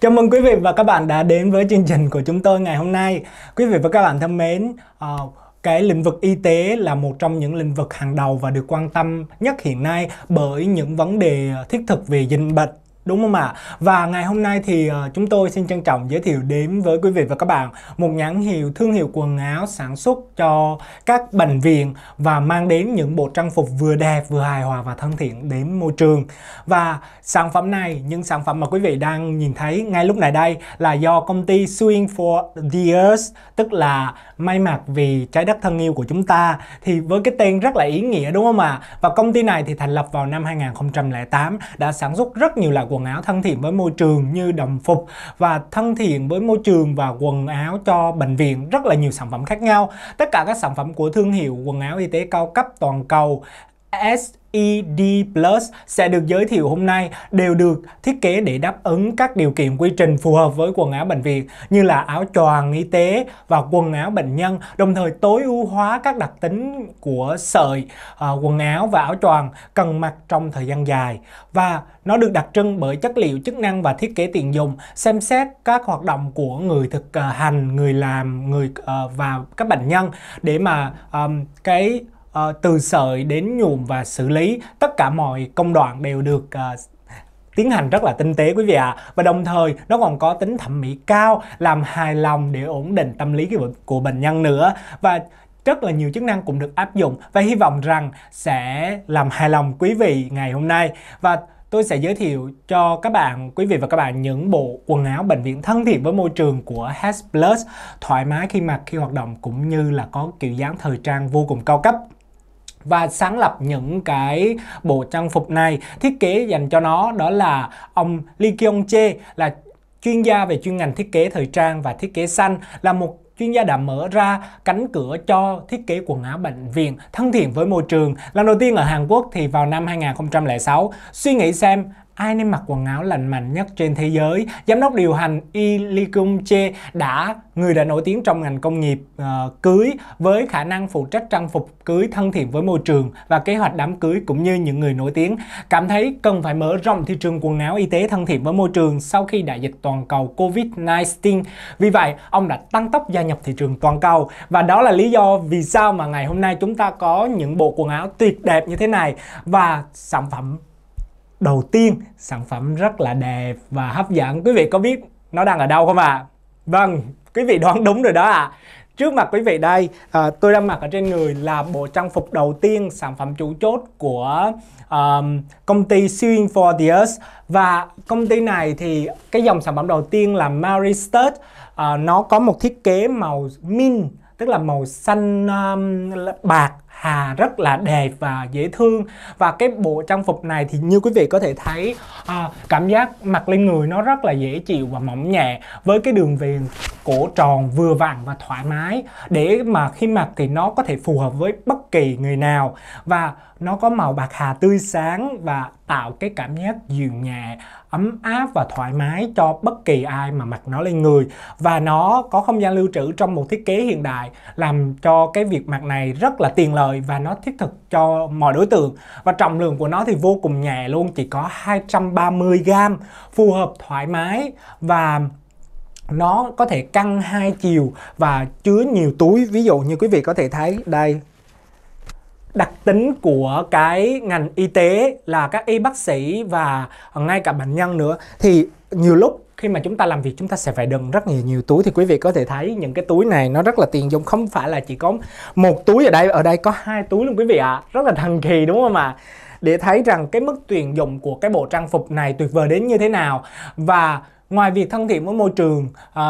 Chào mừng quý vị và các bạn đã đến với chương trình của chúng tôi ngày hôm nay. Quý vị và các bạn thân mến, uh, cái lĩnh vực y tế là một trong những lĩnh vực hàng đầu và được quan tâm nhất hiện nay bởi những vấn đề thiết thực về dịch bệnh Đúng không ạ? Và ngày hôm nay thì ờ, chúng tôi xin trân trọng giới thiệu đến với quý vị và các bạn một nhãn hiệu thương hiệu quần áo sản xuất cho các bệnh viện và mang đến những bộ trang phục vừa đẹp vừa hài hòa và thân thiện đến môi trường. Và sản phẩm này, những sản phẩm mà quý vị đang nhìn thấy ngay lúc này đây là do công ty Swing for the Earth tức là may mặc vì trái đất thân yêu của chúng ta thì với cái tên rất là ý nghĩa đúng không ạ? Và công ty này thì thành lập vào năm 2008 đã sản xuất rất nhiều loại quần áo thân thiện với môi trường như đồng phục và thân thiện với môi trường và quần áo cho bệnh viện rất là nhiều sản phẩm khác nhau tất cả các sản phẩm của thương hiệu quần áo y tế cao cấp toàn cầu SED Plus sẽ được giới thiệu hôm nay đều được thiết kế để đáp ứng các điều kiện quy trình phù hợp với quần áo bệnh viện như là áo choàng y tế và quần áo bệnh nhân đồng thời tối ưu hóa các đặc tính của sợi à, quần áo và áo choàng cần mặc trong thời gian dài và nó được đặc trưng bởi chất liệu chức năng và thiết kế tiện dụng xem xét các hoạt động của người thực à, hành người làm người à, và các bệnh nhân để mà à, cái uh, từ sợi đến nhuộm và xử lý tất cả mọi công đoạn đều được uh, tiến hành rất là tinh tế quý vị ạ à. và đồng thời nó còn có tính thẩm mỹ cao làm hài lòng để ổn định tâm lý của bệnh nhân nữa và rất là nhiều chức năng cũng được áp dụng và hy vọng rằng sẽ làm hài lòng quý vị ngày hôm nay và tôi sẽ giới thiệu cho các bạn quý vị và các bạn những bộ quần áo bệnh viện thân thiện với môi trường của Has Plus thoải mái khi mặc khi hoạt động cũng như là có kiểu dáng thời trang vô cùng cao cấp và sáng lập những cái bộ trang phục này thiết kế dành cho nó đó là ông Lee Kyung Che là chuyên gia về chuyên ngành thiết kế thời trang và thiết kế xanh là một chuyên gia đã mở ra cánh cửa cho thiết kế quần áo bệnh viện thân thiện với môi trường. Lần đầu tiên ở Hàn Quốc thì vào năm 2006, suy nghĩ xem ai nên mặc quần áo lành mạnh nhất trên thế giới. Giám đốc điều hành Lee Kung Che đã người đã nổi tiếng trong ngành công nghiệp uh, cưới với khả năng phụ trách trang phục cưới thân thiện với môi trường và kế hoạch đám cưới cũng như những người nổi tiếng cảm thấy cần phải mở rộng thị trường quần áo y tế thân thiện với môi trường sau khi đại dịch toàn cầu Covid-19. Vì vậy, ông đã tăng tốc gia nhập thị trường toàn cầu và đó là lý do vì sao mà ngày hôm nay chúng ta có những bộ quần áo tuyệt đẹp như thế này và sản phẩm đầu tiên sản phẩm rất là đẹp và hấp dẫn quý vị có biết nó đang ở đâu không ạ à? vâng quý vị đoán đúng rồi đó ạ à. trước mặt quý vị đây à, tôi đang mặc ở trên người là bộ trang phục đầu tiên sản phẩm chủ chốt của um, công ty Suing for Us và công ty này thì cái dòng sản phẩm đầu tiên là Marie Stud à, nó có một thiết kế màu mint tức là màu xanh um, bạc Hà rất là đẹp và dễ thương và cái bộ trang phục này thì như quý vị có thể thấy à, cảm giác mặc lên người nó rất là dễ chịu và mỏng nhẹ với cái đường viền cổ tròn vừa vặn và thoải mái để mà khi mặc thì nó có thể phù hợp với bất kỳ người nào và nó có màu bạc hà tươi sáng và tạo cái cảm giác dịu nhẹ ấm áp và thoải mái cho bất kỳ ai mà mặc nó lên người và nó có không gian lưu trữ trong một thiết kế hiện đại làm cho cái việc mặc này rất là tiện lợi và nó thiết thực cho mọi đối tượng và trọng lượng của nó thì vô cùng nhẹ luôn chỉ có 230 gram phù hợp thoải mái và nó có thể căng hai chiều và chứa nhiều túi ví dụ như quý vị có thể thấy đây đặc tính của cái ngành y tế là các y bác sĩ và ngay cả bệnh nhân nữa thì nhiều lúc khi mà chúng ta làm việc chúng ta sẽ phải đựng rất nhiều nhiều túi thì quý vị có thể thấy những cái túi này nó rất là tiền dụng không phải là chỉ có một túi ở đây ở đây có hai túi luôn quý vị ạ à. rất là thần kỳ đúng không ạ để thấy rằng cái mức tuyển dụng của cái bộ trang phục này tuyệt vời đến như thế nào và ngoài việc thân thiện với môi trường uh,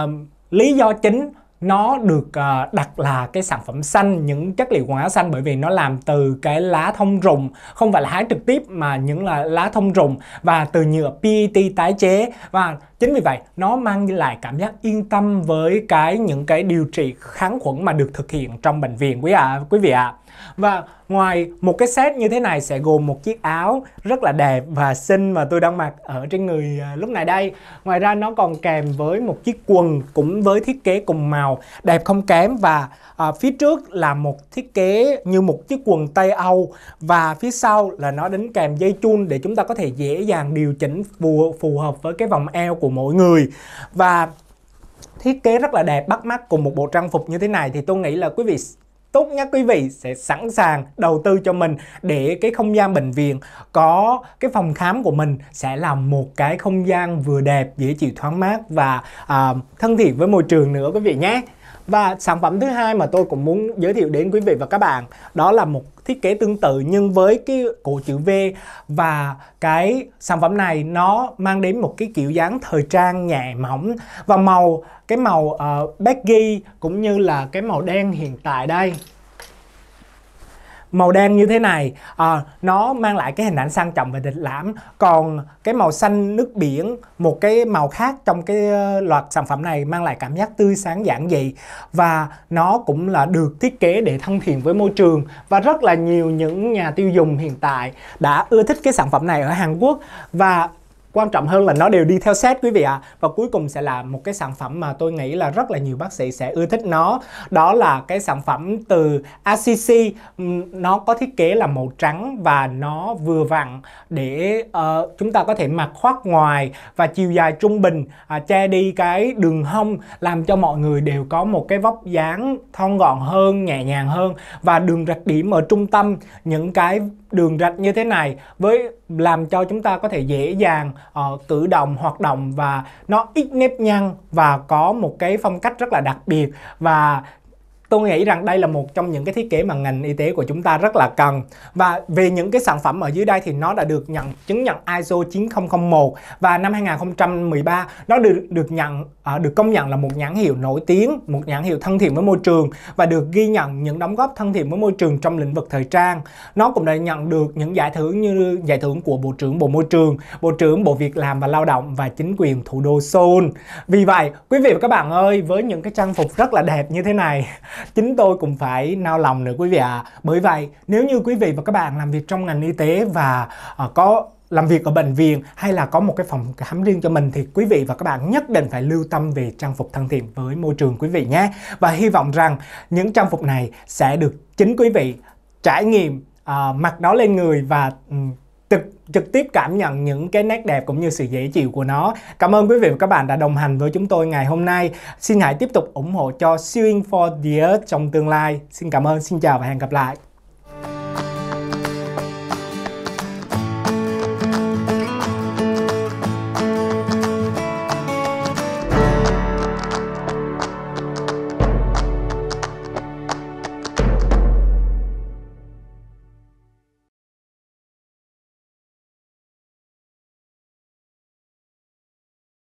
lý do chính nó được uh, đặt là cái sản phẩm xanh những chất liệu quần áo xanh bởi vì nó làm từ cái lá thông rùng không phải là hái trực tiếp mà những là lá thông rùng và từ nhựa PET tái chế và chính vì vậy nó mang lại cảm giác yên tâm với cái những cái điều trị kháng khuẩn mà được thực hiện trong bệnh viện quý ạ à, quý vị ạ à và ngoài một cái set như thế này sẽ gồm một chiếc áo rất là đẹp và xinh mà tôi đang mặc ở trên người à, lúc này đây ngoài ra nó còn kèm với một chiếc quần cũng với thiết kế cùng màu đẹp không kém và à, phía trước là một thiết kế như một chiếc quần tây âu và phía sau là nó đính kèm dây chun để chúng ta có thể dễ dàng điều chỉnh phù, phù hợp với cái vòng eo của mỗi người và thiết kế rất là đẹp bắt mắt cùng một bộ trang phục như thế này thì tôi nghĩ là quý vị tốt nhất quý vị sẽ sẵn sàng đầu tư cho mình để cái không gian bệnh viện có cái phòng khám của mình sẽ là một cái không gian vừa đẹp dễ chịu thoáng mát và à, thân thiện với môi trường nữa quý vị nhé và sản phẩm thứ hai mà tôi cũng muốn giới thiệu đến quý vị và các bạn đó là một thiết kế tương tự nhưng với cái cổ chữ V và cái sản phẩm này nó mang đến một cái kiểu dáng thời trang nhẹ mỏng và màu cái màu uh, baggy cũng như là cái màu đen hiện tại đây màu đen như thế này à, nó mang lại cái hình ảnh sang trọng và lịch lãm còn cái màu xanh nước biển một cái màu khác trong cái ờ, loạt sản phẩm này mang lại cảm giác tươi sáng giản dị và nó cũng là được thiết kế để thân thiện với môi trường và rất là nhiều những nhà tiêu dùng hiện tại đã ưa thích cái sản phẩm này ở Hàn Quốc và quan trọng hơn là nó đều đi theo set quý vị ạ à. và cuối cùng sẽ là một cái sản phẩm mà tôi nghĩ là rất là nhiều bác sĩ sẽ ưa thích nó đó là cái sản phẩm từ ACC nó có thiết kế là màu trắng và nó vừa vặn để uh, chúng ta có thể mặc khoác ngoài và chiều dài trung bình uh, che đi cái đường hông làm cho mọi người đều có một cái vóc dáng thon gọn hơn nhẹ nhàng hơn và đường rạch điểm ở trung tâm những cái đường rạch như thế này với làm cho chúng ta có thể dễ dàng uh, tự động hoạt động và nó ít nếp nhăn và có một cái phong cách rất là đặc biệt và tôi nghĩ rằng đây là một trong những cái thiết kế mà ngành y tế của chúng ta rất là cần và về những cái sản phẩm ở dưới đây thì nó đã được nhận chứng nhận ISO 9001 và năm 2013 nó được được nhận à, được công nhận là một nhãn hiệu nổi tiếng một nhãn hiệu thân thiện với môi trường và được ghi nhận những đóng góp thân thiện với môi trường trong lĩnh vực thời trang nó cũng đã nhận được những giải thưởng như giải thưởng của bộ trưởng bộ môi trường bộ trưởng bộ việc làm và lao động và chính quyền thủ đô Seoul vì vậy quý vị và các bạn ơi với những cái trang phục rất là đẹp như thế này chính tôi cũng phải nao lòng nữa quý vị ạ. À. Bởi vậy, nếu như quý vị và các bạn làm việc trong ngành y tế và uh, có làm việc ở bệnh viện hay là có một cái phòng khám riêng cho mình thì quý vị và các bạn nhất định phải lưu tâm về trang phục thân thiện với môi trường quý vị nhé. Và hy vọng rằng những trang phục này sẽ được chính quý vị trải nghiệm uh, mặc đó lên người và um, trực trực tiếp cảm nhận những cái nét đẹp cũng như sự dễ chịu của nó. Cảm ơn quý vị và các bạn đã đồng hành với chúng tôi ngày hôm nay. Xin hãy tiếp tục ủng hộ cho Suing for the Earth trong tương lai. Xin cảm ơn, xin chào và hẹn gặp lại.